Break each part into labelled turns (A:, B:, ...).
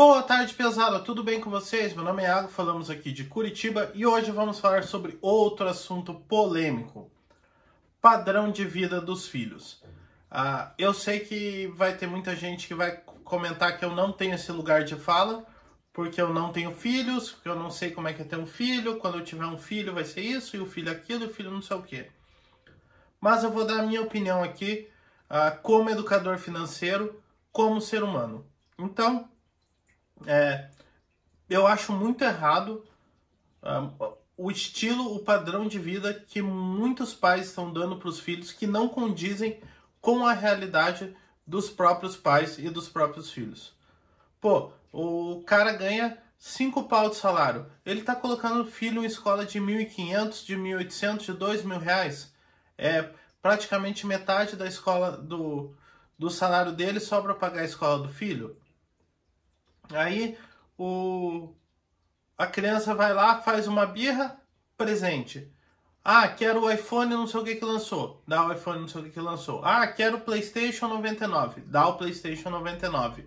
A: Boa tarde, pesada! Tudo bem com vocês? Meu nome é Iago, falamos aqui de Curitiba e hoje vamos falar sobre outro assunto polêmico: padrão de vida dos filhos. Ah, eu sei que vai ter muita gente que vai comentar que eu não tenho esse lugar de fala, porque eu não tenho filhos, porque eu não sei como é que é ter um filho, quando eu tiver um filho vai ser isso, e o filho aquilo, e o filho não sei o quê. Mas eu vou dar a minha opinião aqui, ah, como educador financeiro, como ser humano. Então, é, eu acho muito errado ah, o estilo, o padrão de vida que muitos pais estão dando para os filhos que não condizem com a realidade dos próprios pais e dos próprios filhos. Pô, o cara ganha 5 pau de salário. Ele tá colocando o filho em escola de 1.500, de 1.800, de 2.000 reais. É praticamente metade da escola do, do salário dele só para pagar a escola do filho. Aí o a criança vai lá, faz uma birra, presente. Ah, quero o iPhone, não sei o que que lançou. Dá o iPhone, não sei o que que lançou. Ah, quero o PlayStation 99. Dá o PlayStation 99.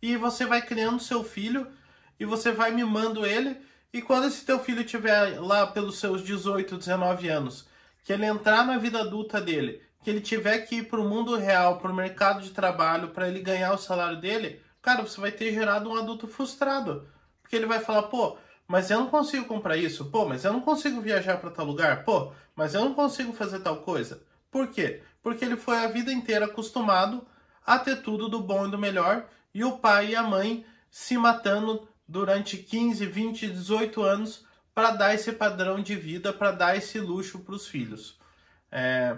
A: E você vai criando seu filho e você vai mimando ele. E quando esse teu filho tiver lá pelos seus 18, 19 anos, que ele entrar na vida adulta dele, que ele tiver que ir para o mundo real, para o mercado de trabalho, para ele ganhar o salário dele, cara, você vai ter gerado um adulto frustrado. Porque ele vai falar, pô, mas eu não consigo comprar isso, pô, mas eu não consigo viajar para tal lugar, pô, mas eu não consigo fazer tal coisa. Por quê? Porque ele foi a vida inteira acostumado a ter tudo do bom e do melhor e o pai e a mãe se matando durante 15, 20, 18 anos para dar esse padrão de vida, para dar esse luxo para os filhos. É...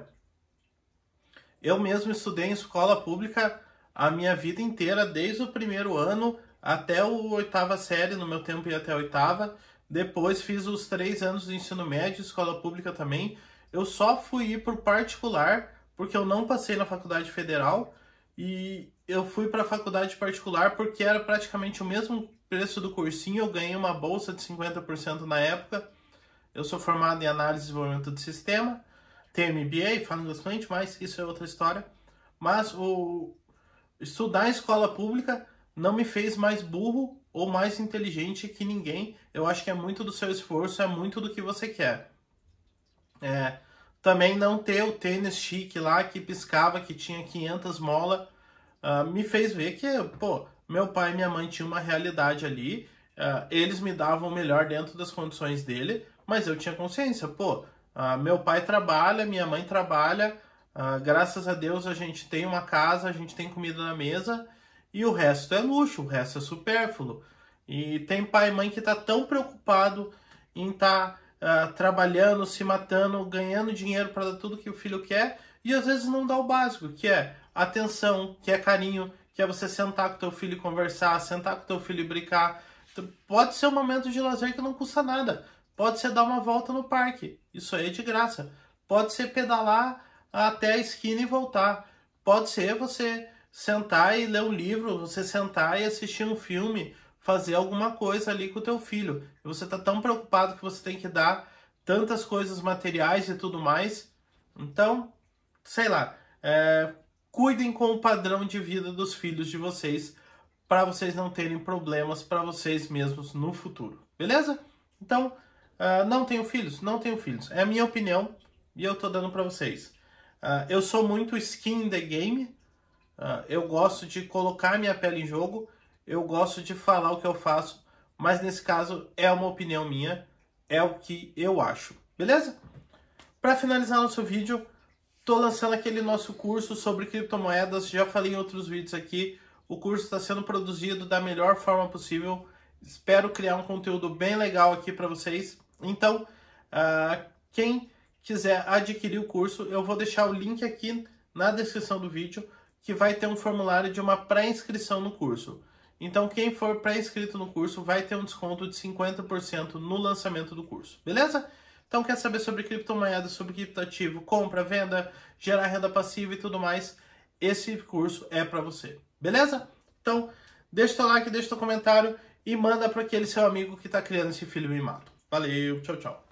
A: Eu mesmo estudei em escola pública a minha vida inteira, desde o primeiro ano até o oitava série, no meu tempo ia até a oitava. Depois fiz os três anos de ensino médio, escola pública também. Eu só fui ir para o particular, porque eu não passei na faculdade federal. E eu fui para a faculdade particular porque era praticamente o mesmo preço do cursinho. Eu ganhei uma bolsa de 50% na época. Eu sou formado em análise e desenvolvimento de sistema. Tenho MBA, falo inglês fluente, mas isso é outra história. Mas o, Estudar a escola pública não me fez mais burro ou mais inteligente que ninguém. Eu acho que é muito do seu esforço, é muito do que você quer. É, também não ter o tênis chique lá que piscava, que tinha 500 mola, uh, me fez ver que, pô, meu pai e minha mãe tinham uma realidade ali, uh, eles me davam o melhor dentro das condições dele, mas eu tinha consciência, pô, uh, meu pai trabalha, minha mãe trabalha, ah, graças a Deus a gente tem uma casa, a gente tem comida na mesa e o resto é luxo, o resto é supérfluo. E tem pai e mãe que está tão preocupado em estar tá, uh, trabalhando, se matando, ganhando dinheiro para dar tudo que o filho quer e às vezes não dá o básico, que é atenção, que é carinho, que é você sentar com teu filho e conversar, sentar com teu filho e brincar. Então, pode ser um momento de lazer que não custa nada. Pode ser dar uma volta no parque, isso aí é de graça. Pode ser pedalar até a esquina e voltar. Pode ser você sentar e ler um livro, você sentar e assistir um filme, fazer alguma coisa ali com o teu filho. E você está tão preocupado que você tem que dar tantas coisas materiais e tudo mais. Então, sei lá, é, cuidem com o padrão de vida dos filhos de vocês para vocês não terem problemas para vocês mesmos no futuro, beleza? Então, uh, não tenho filhos, não tenho filhos. É a minha opinião e eu tô dando para vocês. Uh, eu sou muito skin in the game. Uh, eu gosto de colocar minha pele em jogo. Eu gosto de falar o que eu faço. Mas nesse caso é uma opinião minha. É o que eu acho. Beleza? Para finalizar nosso vídeo, estou lançando aquele nosso curso sobre criptomoedas. Já falei em outros vídeos aqui. O curso está sendo produzido da melhor forma possível. Espero criar um conteúdo bem legal aqui para vocês. Então, uh, quem quiser adquirir o curso, eu vou deixar o link aqui na descrição do vídeo, que vai ter um formulário de uma pré-inscrição no curso. Então, quem for pré-inscrito no curso vai ter um desconto de 50% no lançamento do curso, beleza? Então, quer saber sobre criptomoedas, sobre criptativo, compra, venda, gerar renda passiva e tudo mais? Esse curso é para você, beleza? Então, deixa o teu like, deixa o teu comentário e manda para aquele seu amigo que está criando esse filho mimado. Valeu, tchau, tchau.